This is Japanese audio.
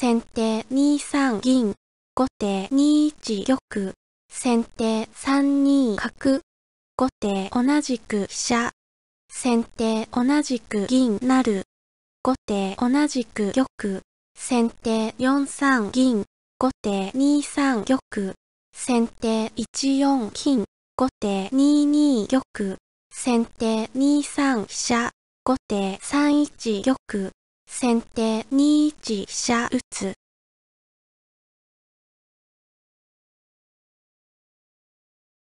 先手2三銀、後手2一玉、先手3二角、後手同じく飛車、先手同じく銀なる、後手同じく玉、先手4三銀、後手2三玉、先手1四金、後手2二玉、先手2三飛車、後手3一玉、先手2一飛車打つ。